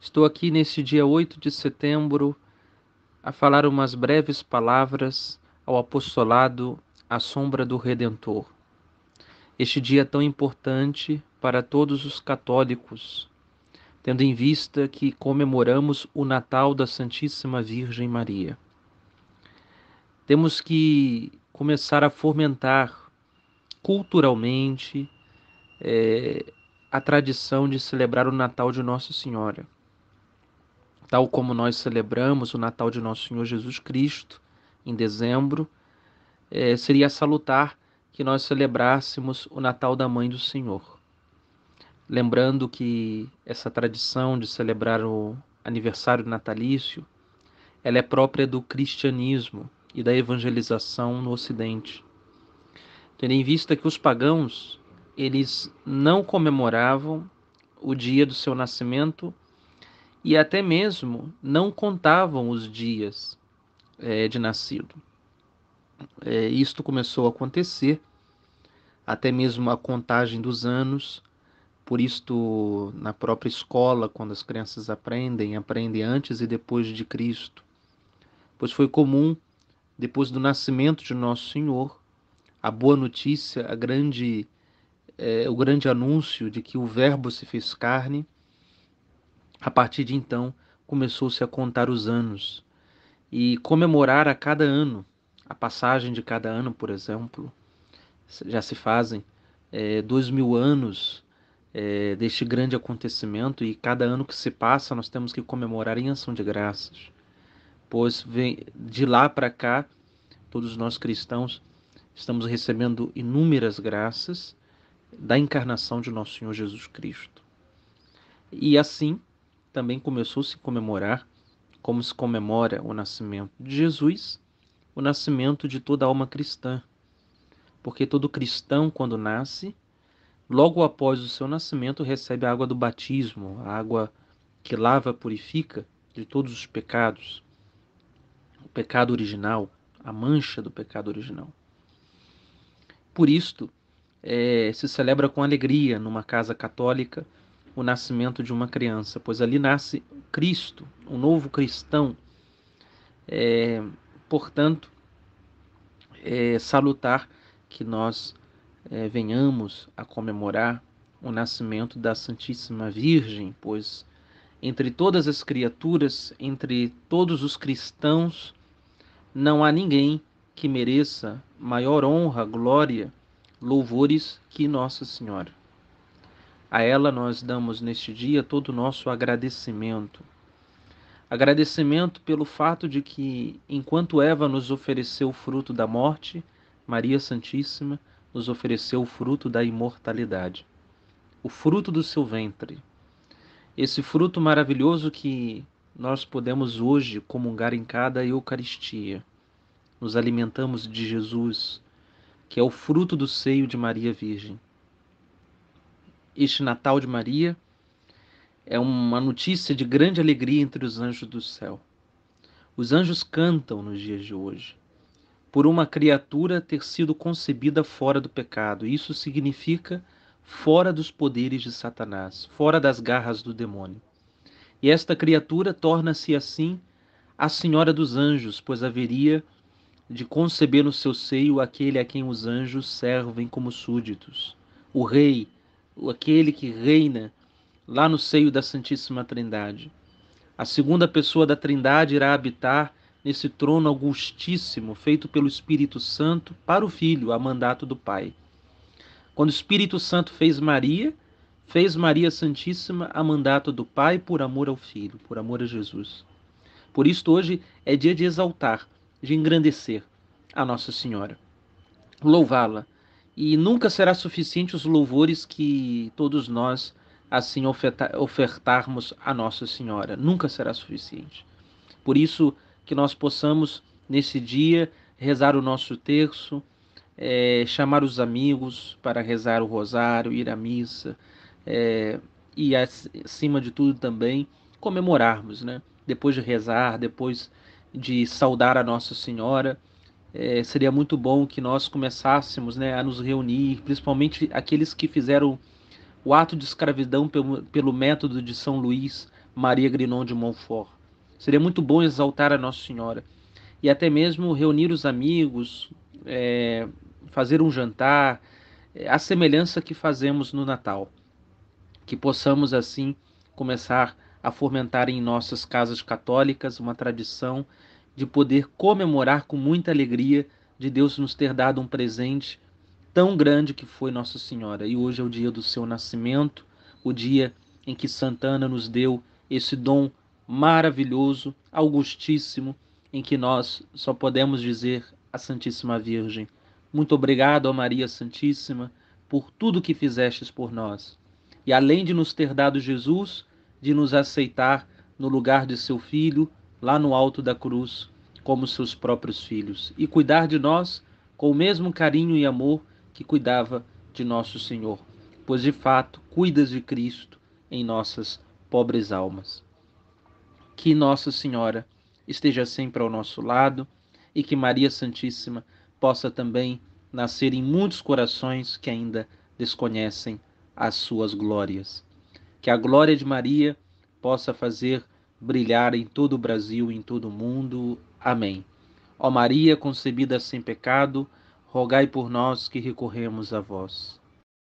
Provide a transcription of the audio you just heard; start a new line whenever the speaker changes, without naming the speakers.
Estou aqui neste dia 8 de setembro a falar umas breves palavras ao apostolado à sombra do Redentor. Este dia tão importante para todos os católicos, tendo em vista que comemoramos o Natal da Santíssima Virgem Maria. Temos que começar a fomentar culturalmente é, a tradição de celebrar o Natal de Nossa Senhora tal como nós celebramos o Natal de Nosso Senhor Jesus Cristo em dezembro, é, seria salutar que nós celebrássemos o Natal da Mãe do Senhor. Lembrando que essa tradição de celebrar o aniversário natalício, ela é própria do cristianismo e da evangelização no Ocidente. Tendo em vista que os pagãos, eles não comemoravam o dia do seu nascimento e até mesmo não contavam os dias é, de nascido. É, isto começou a acontecer, até mesmo a contagem dos anos. Por isto, na própria escola, quando as crianças aprendem, aprendem antes e depois de Cristo. Pois foi comum, depois do nascimento de Nosso Senhor, a boa notícia, a grande, é, o grande anúncio de que o Verbo se fez carne a partir de então, começou-se a contar os anos e comemorar a cada ano, a passagem de cada ano, por exemplo. Já se fazem é, dois mil anos é, deste grande acontecimento e cada ano que se passa nós temos que comemorar em ação de graças, pois vem, de lá para cá todos nós cristãos estamos recebendo inúmeras graças da encarnação de nosso Senhor Jesus Cristo. E assim também começou-se a comemorar, como se comemora o nascimento de Jesus, o nascimento de toda alma cristã. Porque todo cristão, quando nasce, logo após o seu nascimento, recebe a água do batismo, a água que lava, purifica de todos os pecados, o pecado original, a mancha do pecado original. Por isto, é, se celebra com alegria numa casa católica o nascimento de uma criança, pois ali nasce Cristo, um novo cristão. É, portanto, é salutar que nós é, venhamos a comemorar o nascimento da Santíssima Virgem, pois entre todas as criaturas, entre todos os cristãos, não há ninguém que mereça maior honra, glória, louvores que Nossa Senhora. A ela nós damos neste dia todo o nosso agradecimento. Agradecimento pelo fato de que, enquanto Eva nos ofereceu o fruto da morte, Maria Santíssima nos ofereceu o fruto da imortalidade, o fruto do seu ventre. Esse fruto maravilhoso que nós podemos hoje comungar em cada Eucaristia. Nos alimentamos de Jesus, que é o fruto do seio de Maria Virgem este Natal de Maria é uma notícia de grande alegria entre os anjos do céu. Os anjos cantam nos dias de hoje por uma criatura ter sido concebida fora do pecado. Isso significa fora dos poderes de Satanás, fora das garras do demônio. E esta criatura torna-se assim a Senhora dos Anjos, pois haveria de conceber no seu seio aquele a quem os anjos servem como súditos, o Rei, aquele que reina lá no seio da Santíssima Trindade. A segunda pessoa da Trindade irá habitar nesse trono augustíssimo feito pelo Espírito Santo para o Filho, a mandato do Pai. Quando o Espírito Santo fez Maria, fez Maria Santíssima a mandato do Pai por amor ao Filho, por amor a Jesus. Por isto, hoje é dia de exaltar, de engrandecer a Nossa Senhora, louvá-la e nunca será suficiente os louvores que todos nós assim ofertarmos a Nossa Senhora. Nunca será suficiente. Por isso que nós possamos, nesse dia, rezar o nosso terço, é, chamar os amigos para rezar o rosário, ir à missa é, e, acima de tudo, também comemorarmos, né? Depois de rezar, depois de saudar a Nossa Senhora, é, seria muito bom que nós começássemos né, a nos reunir, principalmente aqueles que fizeram o ato de escravidão pelo, pelo método de São Luís Maria Grinon de Montfort. Seria muito bom exaltar a Nossa Senhora e até mesmo reunir os amigos, é, fazer um jantar, é, a semelhança que fazemos no Natal. Que possamos assim começar a fomentar em nossas casas católicas uma tradição de poder comemorar com muita alegria de Deus nos ter dado um presente tão grande que foi Nossa Senhora. E hoje é o dia do seu nascimento, o dia em que Santana nos deu esse dom maravilhoso, augustíssimo, em que nós só podemos dizer à Santíssima Virgem: Muito obrigado, ó Maria Santíssima, por tudo que fizestes por nós. E além de nos ter dado Jesus, de nos aceitar no lugar de seu filho, lá no alto da cruz, como seus próprios filhos, e cuidar de nós com o mesmo carinho e amor que cuidava de nosso Senhor, pois de fato cuidas de Cristo em nossas pobres almas. Que Nossa Senhora esteja sempre ao nosso lado e que Maria Santíssima possa também nascer em muitos corações que ainda desconhecem as suas glórias. Que a glória de Maria possa fazer brilhar em todo o Brasil e em todo o mundo. Amém. Ó Maria, concebida sem pecado, rogai por nós que recorremos a vós.